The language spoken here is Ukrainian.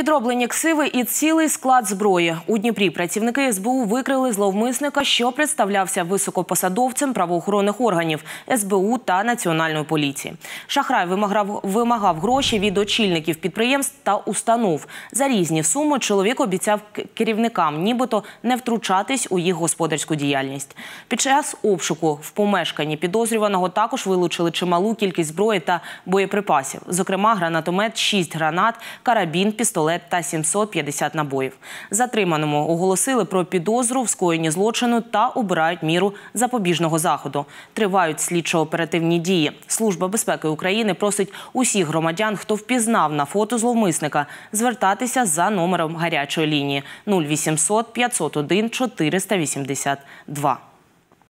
Підроблені ксиви і цілий склад зброї у Дніпрі. Працівники СБУ викрили зловмисника, що представлявся високопосадовцем правоохоронних органів СБУ та національної поліції. Шахрай вимагав вимагав гроші від очільників підприємств та установ. За різні суми чоловік обіцяв керівникам, нібито не втручатись у їх господарську діяльність. Під час обшуку в помешканні підозрюваного також вилучили чималу кількість зброї та боєприпасів, зокрема гранатомет, 6 гранат, карабін, пістолет пістолет та 750 набоїв. Затриманому оголосили про підозру в скоєнні злочину та обирають міру запобіжного заходу. Тривають слідчо-оперативні дії. Служба безпеки України просить усіх громадян, хто впізнав на фото зловмисника, звертатися за номером гарячої лінії 0800 501 482.